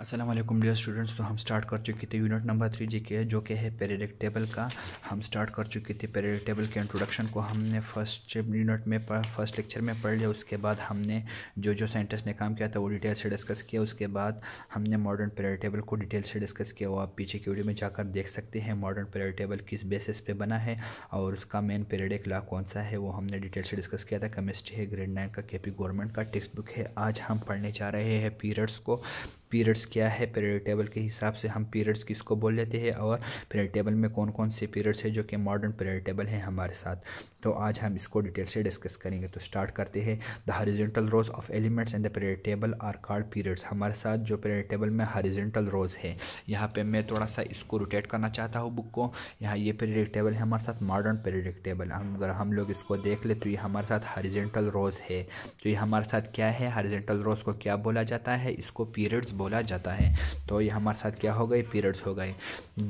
Aslam dear students तो हम start कर चुके थे यूनिट नंबर थ्री जी के जो कि है पेरेडिक टेबल का हम स्टार्ट कर चुके थे पेरेडिक टेबल के इंट्रोडक्शन को हमने फर्स्ट यूनिट में पढ़ फर्स्ट लेक्चर में पढ़ लिया उसके बाद हमने जो जो साइंटिस्ट ने काम किया था वो डिटेल से डिस्कस किया उसके बाद हमने मॉडर्न पेरेडिक टेबल को डिटेल से डिस्कस किया वो आप पीछे की वीडियो में जाकर देख सकते हैं मॉडर्न पेरेडिक टेबल किस बेसिस पे बना है और उसका मेन पेरेडिक ला कौन सा है वो हमने डिटेल से डिस्कस किया था केमिस्ट्री है ग्रेड नाइन का के गवर्नमेंट का टेक्स्ट बुक है आज हम पढ़ने जा रहे हैं पीरियड्स को पीरियड्स क्या है पीरियड टेबल के हिसाब से हम पीरियड्स किसको बोल लेते हैं और पीरियड टेबल में कौन कौन से पीरियड्स हैं जो कि मॉडर्न पीरियड टेबल हैं हमारे साथ तो आज हम इसको डिटेल से डिस्कस करेंगे तो स्टार्ट करते हैं the horizontal rows of elements in the period table are called periods हमारे साथ जो पीरियड टेबल में हॉरिजेंटल रोज है यहाँ पर मैं थोड़ा सा इसको रोटेट करना चाहता हूँ बुक को यहाँ ये पीरियड टेबल है हमारे साथ मॉडर्न पीरियड टेबल हम अगर हम लोग इसको देख ले तो ये हमारे साथ हरिजेंटल रोज है तो ये हमारे साथ क्या है हॉरिजेंटल रोज को क्या बोला जाता है इसको पीरियड्स बोला जाता जाता है तो ये हमारे साथ क्या हो गए पीरियड्स हो गए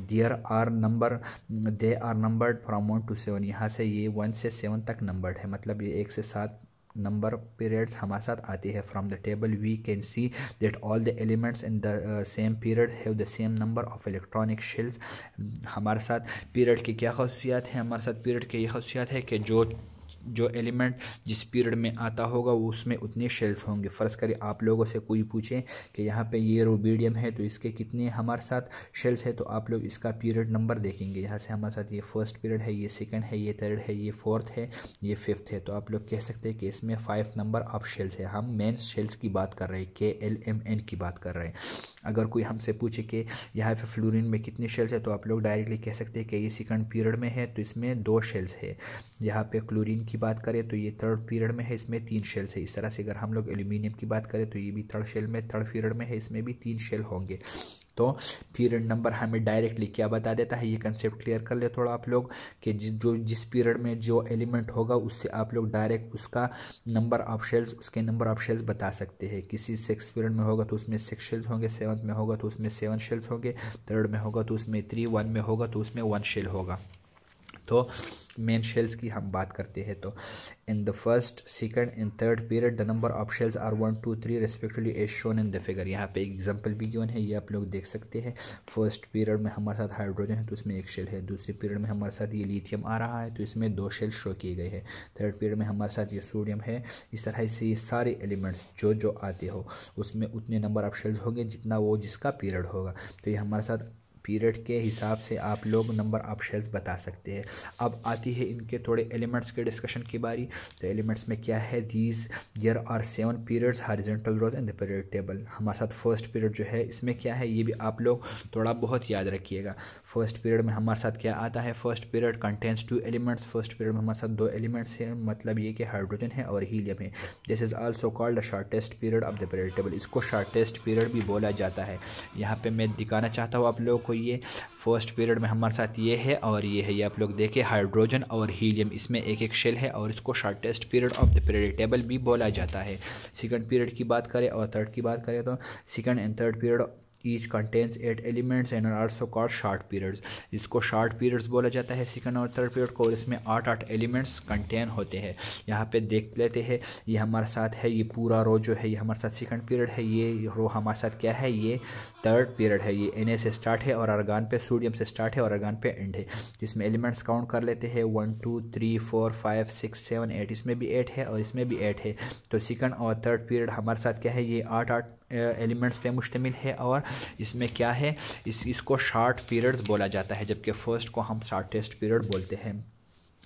there are number they are numbered from one to seven यहाँ से ये वन से सेवन तक नंबर्ड है मतलब ये एक से सात नंबर पीरियड्स हमारे साथ आती है from the table we can see that all the elements in the same period have the same number of electronic shells हमारे साथ पीरियड की क्या खसूसियात है हमारे साथ पीरियड की ये खसूसियात है कि जो जो एलिमेंट जिस पीरियड में आता होगा वो उसमें उतने शेल्स होंगे फ़र्ज़ करें आप लोगों से कोई पूछे कि यहाँ पे ये रोबीडियम है तो इसके कितने हमारे साथ शेल्स है तो आप लोग इसका पीरियड नंबर देखेंगे यहाँ से हमारे साथ ये फर्स्ट पीरियड है ये सेकेंड है ये थर्ड है ये फोर्थ है ये फिफ्थ है तो आप लोग कह सकते हैं कि इसमें फ़ाइव नंबर ऑफ शेल्स है हम मेन शेल्स की बात कर रहे हैं के एल एम एन की बात कर रहे हैं अगर कोई हमसे पूछे कि यहाँ पर फ्लोरिन में कितने शेल्स है तो आप लोग डायरेक्टली कह सकते हैं कि ये सेकंड पीरियड में है तो इसमें दो शेल्स है यहाँ पर क्लोरिन की बात करें तो ये थर्ड पीरियड में है इसमें तीन शेल है इस तरह से अगर हम लोग एल्यूमिनियम की बात करें तो ये भी थर्ड शेल में थर्ड पीरियड में है इसमें भी तीन शेल होंगे तो पीरियड नंबर हमें डायरेक्टली क्या बता देता है ये कंसेप्ट क्लियर कर ले थोड़ा आप लोग कि जिस जो जिस पीरियड में जो एलिमेंट होगा उससे आप लोग डायरेक्ट उसका नंबर ऑफ शेल्स उसके नंबर ऑफ शेल्स बता सकते हैं किसी सिक्स पीरियड में होगा तो उसमें सिक्स शेल्स होंगे सेवन्थ में होगा तो उसमें सेवन शेल्स होंगे थर्ड में होगा तो उसमें थ्री वन में होगा तो उसमें वन शेल होगा तो मेन शेल्स की हम बात करते हैं तो in the first second in third period the number of shells are one two three respectively as shown in the figure यहाँ पे एक एग्जांपल भी गिवन है ये आप लोग देख सकते हैं फर्स्ट पीरियड में हमारे साथ हाइड्रोजन है तो इसमें एक शेल है दूसरे पीरियड में हमारे साथ ये लिथियम आ रहा है तो इसमें दो शेल शो किए गए हैं थर्ड पीरियड में हमारे साथ ये सोडियम है इस तरह से ये सारे एलिमेंट्स जो जो आते हो उसमें उतने नंबर ऑफ शेल्स होंगे जितना वो जिसका पीरियड होगा तो ये हमारे साथ पीरियड के हिसाब से आप लोग नंबर ऑप्शंस बता सकते हैं अब आती है इनके थोड़े एलिमेंट्स के डिस्कशन की बारी तो एलिमेंट्स में क्या है these year are seven periods horizontal rows in the period table हमारे साथ फर्स्ट पीरियड जो है इसमें क्या है ये भी आप लोग थोड़ा बहुत याद रखिएगा फर्स्ट पीरियड में हमारे साथ क्या आता है first period contains two elements first period में हमारे साथ दो एलिमेंट्स हैं मतलब ये कि हाइड्रोजन है और हीलियम है this is also called the shortest period of the period table इसको शार्टेस्ट पीरियड भी बोला जाता है यहाँ पर मैं दिखाना चाहता हूँ आप लोगों को देखो ये फर्स्ट पीरियड में हमारे साथ ये है और ये है ये आप लोग देखें हाइड्रोजन और हीलियम इसमें एक एक शेल है और इसको shortest period of the period table भी बोला जाता है सेकंड पीरियड की बात करें और थर्ड की बात करें तो second and third period each contains eight elements and also called short periods इसको शार्ट पीरियड्स बोला जाता है सेकंड और थर्ड पीरियड को और इसमें आठ आठ एलिमेंट्स कंटेन होते हैं यहाँ पे देख लेते हैं ये हमारे साथ है ये पूरा रो जो है ये हमारे साथ सेकंड पीरियड है ये रो हमारे साथ क्या है ये थर्ड पीरियड है ये एन से स्टार्ट है और अरगान पे सोडियम से स्टार्ट है और अर्गान पे एंड है इसमें एलिमेंट्स काउंट कर लेते हैं one two three four five six seven eight इसमें भी एट है और इसमें भी एट है तो सेकंड और थर्ड पीरियड हमारे साथ क्या है ये आठ आठ एलिमेंट्स पे मुश्तमिल है और इसमें क्या है इस इसको शार्ट पीरियड्स बोला जाता है जबकि फर्स्ट को हम शार्टेस्ट पीरियड बोलते हैं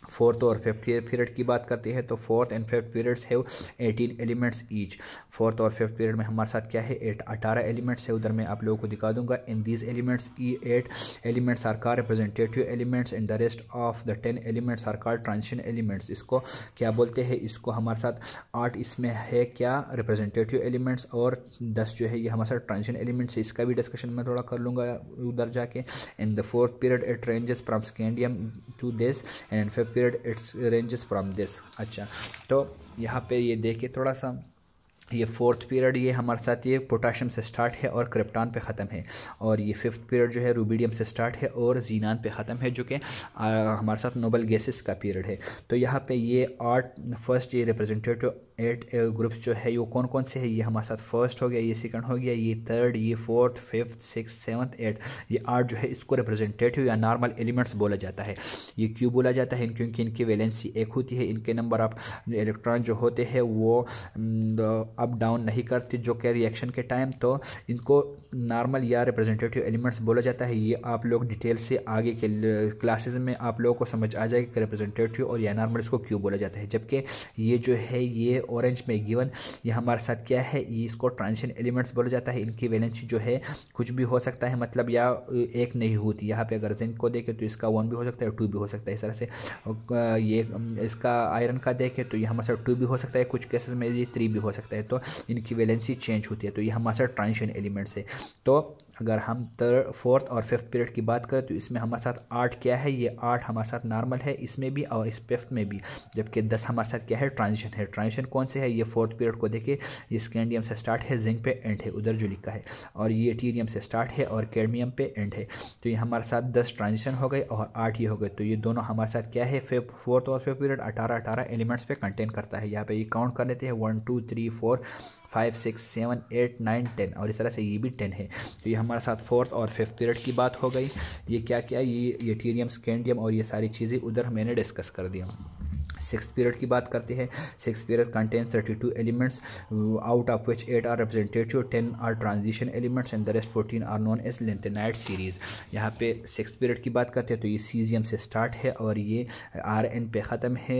फोर्थ और फिफ्थ पीरियड की बात करते हैं तो फोर्थ एंड फिफ्थ पीरियड्स है एटीन एलिमेंट्स ईच फोर्थ और फिफ्थ पीरियड में हमारे साथ क्या है एट अठारह एलिमेंट्स है उधर मैं आप लोगों को दिखा दूंगा इन दीज एलिमेंट्स ई eight elements are called representative elements and the rest of the ten elements are called transition elements इसको क्या बोलते हैं इसको हमारे साथ आठ इसमें है क्या रिप्रेजेंटेटिव एलिमेंट्स और दस जो है ये हमारे साथ ट्रांजिशन एलिमेंट्स है इसका भी डिस्कशन मैं थोड़ा कर लूँगा उधर जाके in the fourth period it ranges from scandium to this and fifth period it's ranges from this अच्छा तो यहाँ पे ये देखिए थोड़ा सा ये फोर्थ पीरियड ये हमारे साथ ये पोटाशियम से स्टार्ट है और क्रिप्टान पे ख़त्म है और ये फिफ्थ पीरियड जो है रूबीडियम से स्टार्ट है और जीनान पे ख़त्म है जो कि हमारे साथ नोबल गैसेस का पीरियड है तो यहाँ पे ये आर्ट फर्स्ट ये रिप्रेजेंटेटिव एट ग्रुप्स जो है वो कौन कौन से है ये हमारे साथ फर्स्ट हो गया ये सेकंड हो गया ये थर्ड ये fourth fifth six seventh eight ये आठ जो है इसको रिप्रेजेंटेटिव या नॉर्मल एलिमेंट्स बोला जाता है ये क्यों बोला जाता है क्योंकि इनकी वैलेंसी एक होती है इनके नंबर ऑफ इलेक्ट्रॉन जो होते हैं वो अप डाउन नहीं करती जो कि रिएक्शन के टाइम तो इनको नॉर्मल या रिप्रेजेंटेटिव एलिमेंट्स बोला जाता है ये आप लोग डिटेल से आगे के क्लासेस में आप लोगों को समझ आ जाएगा कि रिप्रेजेंटेटिव और या नॉर्मल इसको क्यों बोला जाता है जबकि ये जो है ये ऑरेंज में गिवन ये हमारे साथ क्या है ये इसको ट्रांजिशन एलिमेंट्स बोला जाता है इनकी वैलेंसी जो है कुछ भी हो सकता है मतलब या एक नहीं होती यहाँ पर अगर जिंक को देखें तो इसका वन भी हो सकता है टू भी हो सकता है इस तरह से ये इसका आयरन का देखें तो ये हमारे साथ टू भी हो सकता है कुछ केसेस में ये थ्री भी हो सकता है तो इनकी वैलेंसी चेंज होती है तो ये हमारे ट्रांजिशन एलिमेंट्स है तो अगर हम थर्ड फोर्थ और फिफ्थ पीरियड की बात करें तो इसमें हमारे साथ आठ क्या है ये आठ हमारे साथ नॉर्मल है इसमें भी और इस फिफ्थ में भी जबकि दस हमारे साथ क्या है ट्रांजिशन है ट्रांजिशन कौन से है ये फोर्थ पीरियड को देखिए ये स्कैंडियम से स्टार्ट है जिंक पे एंड है उधर जो का है और ये टीरियम से स्टार्ट है और कैडमियम पे एंड है तो ये हमारे साथ दस ट्रांजिशन हो गए और आठ ये हो गए तो ये दोनों हमारे साथ क्या है फिफ फोर्थ और फिफ्थ पीरियड अठारह अठारह एलिमेंट्स पर कंटेन करता है यहाँ पर ये काउंट कर लेते हैं one two three four five six seven eight nine ten और इस तरह से ये भी टेन है तो ये हमारे साथ फोर्थ और फिफ्थ पीरियड की बात हो गई ये क्या क्या ये ये टीरियम स्कैंडियम और ये सारी चीज़ें उधर मैंने डिस्कस कर दिया सिक्स पीरियड की बात करते हैं six period contain thirty two elements out of which eight are representative ten are transition elements and the rest fourteen are known as lanthanide series यहाँ पे सिक्स पीरियड की बात करते हैं तो ये सीजियम से स्टार्ट है और ये आर एन पे ख़त्म है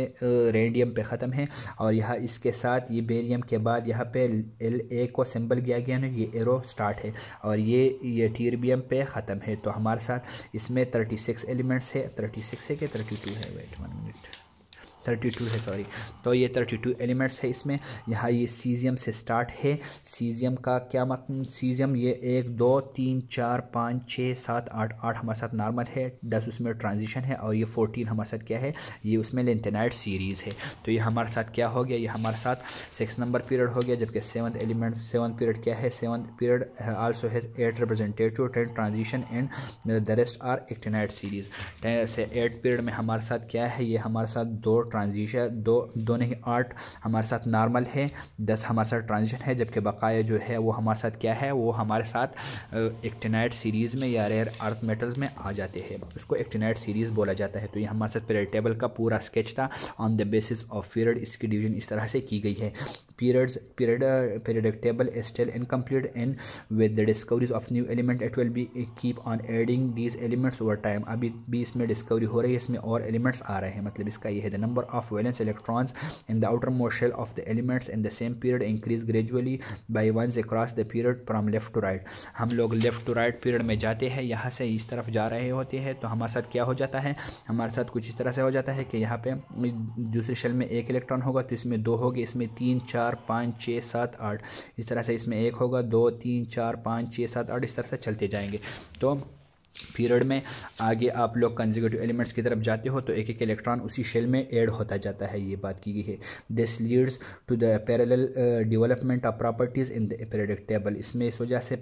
रेंडियम uh, पे ख़त्म है और यहाँ इसके साथ ये बेरियम के बाद यहाँ पे एल ए को सिंबल किया गया ना ये एरो स्टार्ट है और ये ये टीरबियम पे ख़त्म है तो हमारे साथ इसमें थर्टी सिक्स एलिमेंट्स है थर्टी सिक्स है कि थर्टी टू है wait one minute thirty two है सॉरी तो ये थर्टी टू एलिमेंट्स है इसमें यहाँ ये सीजियम से स्टार्ट है सीजियम का क्या मतलब सीजियम ये एक दो तीन चार पाँच छः सात आठ आठ हमारे साथ नॉर्मल है दस उसमें ट्रांजिशन है और ये फोर्टीन हमारे साथ क्या है ये उसमें लेंथेनाइट सीरीज़ है तो ये हमारे साथ क्या हो गया ये हमारे साथ सिक्स नंबर पीरियड हो गया जबकि सेवन्थ एलिमेंट सेवन्थ पीरियड क्या है seventh period also has eight representative ten transition and the rest are actinide series eight period में हमारे साथ क्या है ये हमारे साथ दो ट्रांजिशन दो दोनों ही आठ हमारे साथ नॉर्मल है दस हमारे साथ ट्रांजिशन है जबकि बकाया जो है वो हमारे साथ क्या है वो हमारे साथ एक्टेनाइट सीरीज़ में या रेयर अर्थ मेटल्स में आ जाते हैं उसको एक्टेनाइट सीरीज़ बोला जाता है तो ये हमारे साथ पेरियड टेबल का पूरा स्केच था on the basis of period इसकी डिवीजन इस तरह से की गई है periods period periodic table still incomplete in with the discoveries of new element it will be keep on adding these elements over time अभी भी इसमें डिस्कवरी हो रही है इसमें और एलिमेंट्स आ रहे हैं मतलब इसका यह है the number number of valence electrons in the outermost shell of the elements in the same period increase gradually by ones across the period from left to right हम लोग लेफ़्ट टू राइट पीरियड में जाते हैं यहाँ से इस तरफ जा रहे होते हैं तो हमारे साथ क्या हो जाता है हमारे साथ कुछ इस तरह से हो जाता है कि यहाँ पे दूसरे शेल में एक इलेक्ट्रॉन होगा तो इसमें दो होगी इसमें तीन चार पाँच छः सात आठ इस तरह से इसमें एक होगा दो तीन चार पाँच छः सात आठ इस तरह से चलते जाएंगे तो पीरियड में आगे आप लोग कंजिगेटिव एलिमेंट्स की तरफ जाते हो तो एक एक इलेक्ट्रॉन उसी शेल में ऐड होता जाता है ये बात की गई है this leads to the parallel development of properties in the periodic table इसमें इस वजह से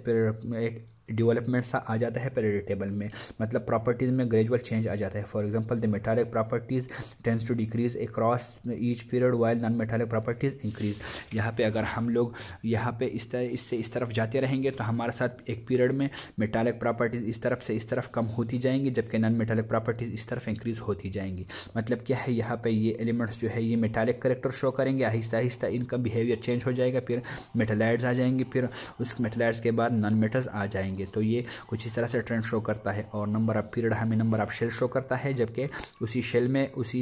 एक डेवलपमेंट सा आ जाता है पेरेड टेबल में मतलब प्रॉपर्टीज़ में ग्रेजुअल चेंज आ जाता है for example the metallic properties tends to decrease across each period while non metallic properties increase यहाँ पे अगर हम लोग यहाँ पे इस तरह इससे इस तरफ जाते रहेंगे तो हमारे साथ एक पीरियड में मेटालिक प्रॉपर्टीज़ इस तरफ से इस तरफ कम होती जाएंगी जबकि नॉन मेटालिक प्रॉपर्टीज़ इस तरफ इंक्रीज़ होती जाएंगी मतलब क्या है यहाँ पर ये एलिमेंट्स जो है ये मेटालिक करेक्टर शो करेंगे आहिस्ता आहिस्ता इनका बिहेवियर चेंज हो जाएगा फिर मेटालाइड्स आ जाएंगे फिर उस मेटालाइड्स के बाद नॉन मेटल्स आ जाएंगे जाएंगे तो ये कुछ इस तरह से ट्रेंड शो करता है और नंबर ऑफ पीरियड हमें नंबर ऑफ शेल शो करता है जबकि उसी शेल में उसी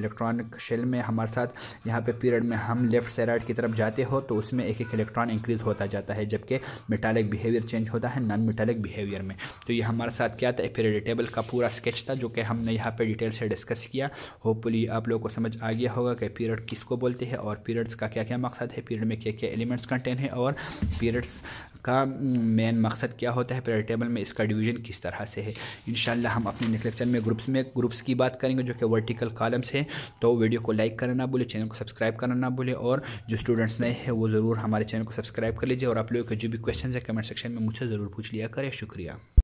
इलेक्ट्रॉनिक शेल में हमारे साथ यहाँ पे पीरियड में हम लेफ्ट से राइट की तरफ जाते हो तो उसमें एक एक इलेक्ट्रॉन इंक्रीज़ होता जाता है जबकि मेटालिक बिहेवियर चेंज होता है नॉन मेटालिक बिहेवियर में तो ये हमारे साथ क्या था पीरियड टेबल का पूरा स्केच था जो कि हमने यहाँ पर डिटेल से डिस्कस किया होपफुली आप लोगों को समझ आ गया होगा कि पीरियड किसको बोलते हैं और पीरियड्स का क्या क्या मकसद है पीरियड में क्या क्या एलिमेंट्स कंटेन है और पीरियड्स का मेन हम्म, मकसद क्या होता है पीरियड टेबल में इसका डिवीजन किस तरह से है इन हम अपने नेक्स्ट लेक्चर में ग्रुप्स में ग्रुप्स की बात करेंगे जो कि वर्टिकल कॉलम्स हैं तो वीडियो को लाइक करना ना भूलें चैनल को सब्सक्राइब करना ना भूलें और जो स्टूडेंट्स नए हैं वो ज़रूर हमारे चैनल को सब्सक्राइब कर लीजिए और आप लोगों के जो भी क्वेश्चन है कमेंट सेक्शन में मुझसे ज़रूर पूछ लिया करें शुक्रिया